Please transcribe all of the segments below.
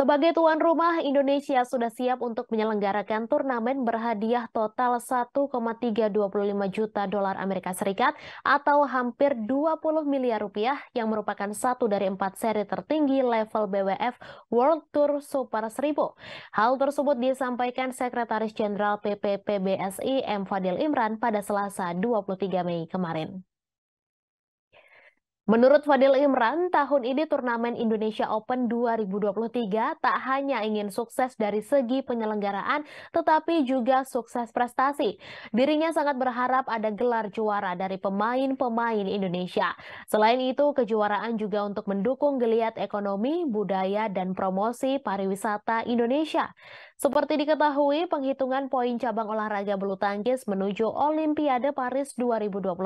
Sebagai tuan rumah, Indonesia sudah siap untuk menyelenggarakan turnamen berhadiah total 1,325 juta dolar Amerika Serikat atau hampir 20 miliar rupiah yang merupakan satu dari empat seri tertinggi level BWF World Tour Super 1000. Hal tersebut disampaikan Sekretaris Jenderal PPPBSI M. Fadil Imran pada Selasa 23 Mei kemarin. Menurut Fadil Imran, tahun ini turnamen Indonesia Open 2023 tak hanya ingin sukses dari segi penyelenggaraan, tetapi juga sukses prestasi. Dirinya sangat berharap ada gelar juara dari pemain-pemain Indonesia. Selain itu, kejuaraan juga untuk mendukung geliat ekonomi, budaya, dan promosi pariwisata Indonesia. Seperti diketahui, penghitungan poin cabang olahraga bulu tangkis menuju Olimpiade Paris 2024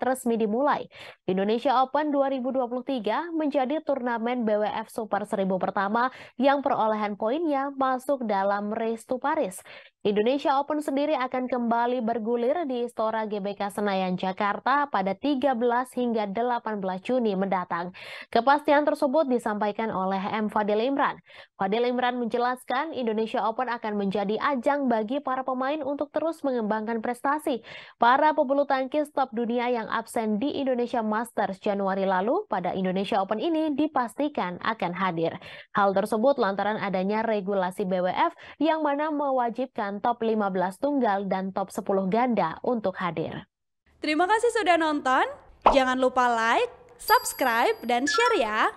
resmi dimulai. Indonesia Open 2023 menjadi turnamen BWF Super 1000 pertama yang perolehan poinnya masuk dalam Race to Paris. Indonesia Open sendiri akan kembali bergulir di Istora GBK Senayan, Jakarta pada 13 hingga 18 Juni mendatang. Kepastian tersebut disampaikan oleh M. Fadil Imran. Fadil Imran menjelaskan Indonesia Open Open akan menjadi ajang bagi para pemain untuk terus mengembangkan prestasi. Para pebulu tangkis top dunia yang absen di Indonesia Masters Januari lalu pada Indonesia Open ini dipastikan akan hadir. Hal tersebut lantaran adanya regulasi BWF yang mana mewajibkan top 15 tunggal dan top 10 ganda untuk hadir. Terima kasih sudah nonton. Jangan lupa like, subscribe, dan share ya.